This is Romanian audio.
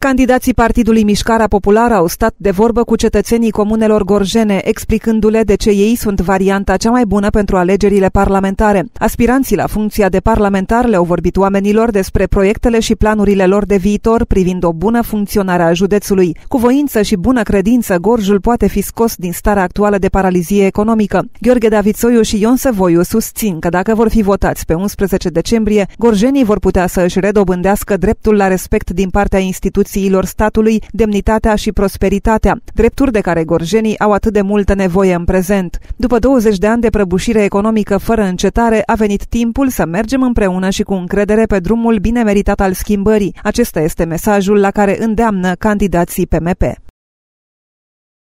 Candidații Partidului Mișcarea Populară au stat de vorbă cu cetățenii comunelor gorjene, explicându-le de ce ei sunt varianta cea mai bună pentru alegerile parlamentare. Aspiranții la funcția de parlamentar le-au vorbit oamenilor despre proiectele și planurile lor de viitor privind o bună funcționare a județului. Cu voință și bună credință, Gorjul poate fi scos din starea actuală de paralizie economică. Gheorghe Davițoiu și Ion Săvoiu susțin că dacă vor fi votați pe 11 decembrie, gorjenii vor putea să își redobândească dreptul la respect din partea instituției instituțiilor statului demnitatea și prosperitatea, drepturi de care gorjenii au atât de multă nevoie în prezent. După 20 de ani de prăbușire economică fără încetare, a venit timpul să mergem împreună și cu încredere pe drumul bine meritat al schimbării. Acesta este mesajul la care îndeamnă candidații PMP.